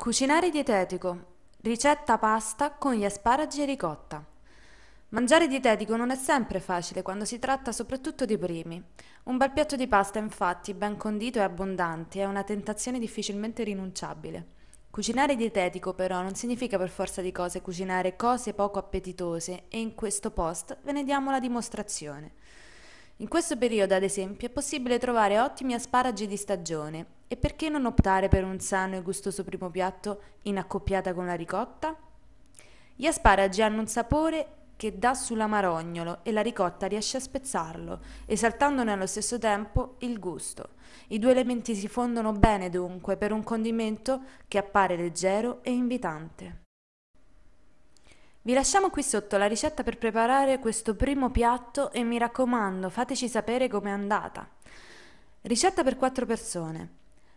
Cucinare dietetico. Ricetta pasta con gli asparagi e ricotta. Mangiare dietetico non è sempre facile quando si tratta soprattutto di primi. Un bel piatto di pasta, infatti, ben condito e abbondante, è una tentazione difficilmente rinunciabile. Cucinare dietetico, però, non significa per forza di cose cucinare cose poco appetitose e in questo post ve ne diamo la dimostrazione. In questo periodo, ad esempio, è possibile trovare ottimi asparagi di stagione e perché non optare per un sano e gustoso primo piatto in accoppiata con la ricotta? Gli asparagi hanno un sapore che dà sull'amarognolo e la ricotta riesce a spezzarlo, esaltandone allo stesso tempo il gusto. I due elementi si fondono bene dunque per un condimento che appare leggero e invitante. Vi lasciamo qui sotto la ricetta per preparare questo primo piatto e mi raccomando fateci sapere com'è andata. Ricetta per 4 persone.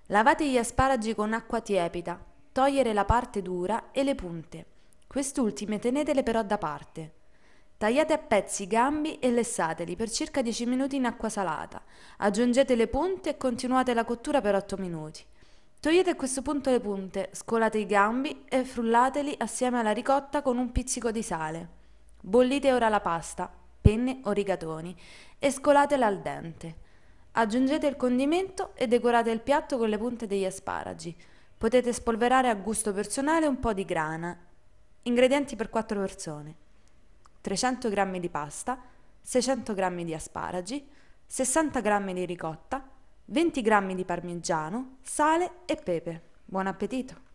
Lavate gli asparagi con acqua tiepida, togliere la parte dura e le punte. Quest'ultime tenetele però da parte. Tagliate a pezzi i gambi e lessateli per circa 10 minuti in acqua salata. Aggiungete le punte e continuate la cottura per 8 minuti. Togliete a questo punto le punte, scolate i gambi e frullateli assieme alla ricotta con un pizzico di sale. Bollite ora la pasta, penne o rigatoni, e scolatela al dente. Aggiungete il condimento e decorate il piatto con le punte degli asparagi. Potete spolverare a gusto personale un po' di grana. Ingredienti per 4 persone. 300 g di pasta, 600 g di asparagi, 60 g di ricotta, 20 g di parmigiano, sale e pepe. Buon appetito!